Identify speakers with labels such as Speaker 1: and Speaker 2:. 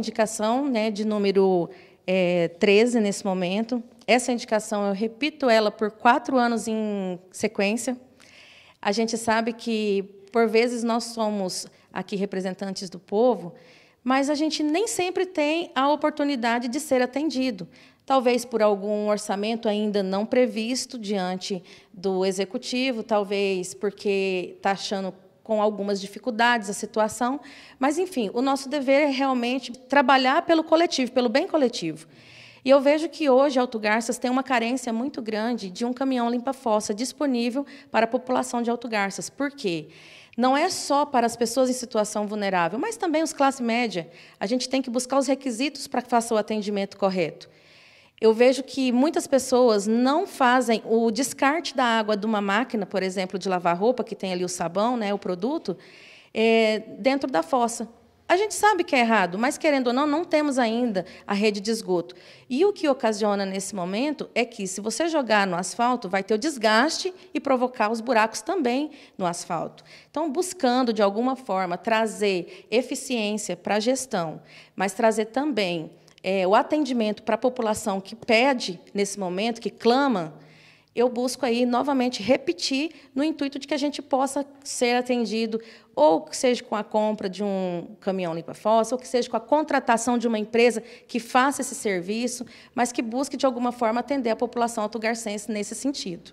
Speaker 1: Indicação né, de número é, 13 nesse momento. Essa indicação, eu repito ela por quatro anos em sequência. A gente sabe que, por vezes, nós somos aqui representantes do povo, mas a gente nem sempre tem a oportunidade de ser atendido. Talvez por algum orçamento ainda não previsto diante do executivo, talvez porque está achando com algumas dificuldades a situação, mas enfim, o nosso dever é realmente trabalhar pelo coletivo, pelo bem coletivo. E eu vejo que hoje Alto Garças tem uma carência muito grande de um caminhão limpa-fossa disponível para a população de Alto Garças. Por quê? Não é só para as pessoas em situação vulnerável, mas também os classe média. A gente tem que buscar os requisitos para que faça o atendimento correto. Eu vejo que muitas pessoas não fazem o descarte da água de uma máquina, por exemplo, de lavar roupa, que tem ali o sabão, né, o produto, é, dentro da fossa. A gente sabe que é errado, mas querendo ou não, não temos ainda a rede de esgoto. E o que ocasiona nesse momento é que, se você jogar no asfalto, vai ter o desgaste e provocar os buracos também no asfalto. Então, buscando de alguma forma trazer eficiência para a gestão, mas trazer também é, o atendimento para a população que pede nesse momento, que clama, eu busco aí novamente repetir no intuito de que a gente possa ser atendido, ou que seja com a compra de um caminhão limpa-fossa, ou que seja com a contratação de uma empresa que faça esse serviço, mas que busque, de alguma forma, atender a população autogarcense nesse sentido.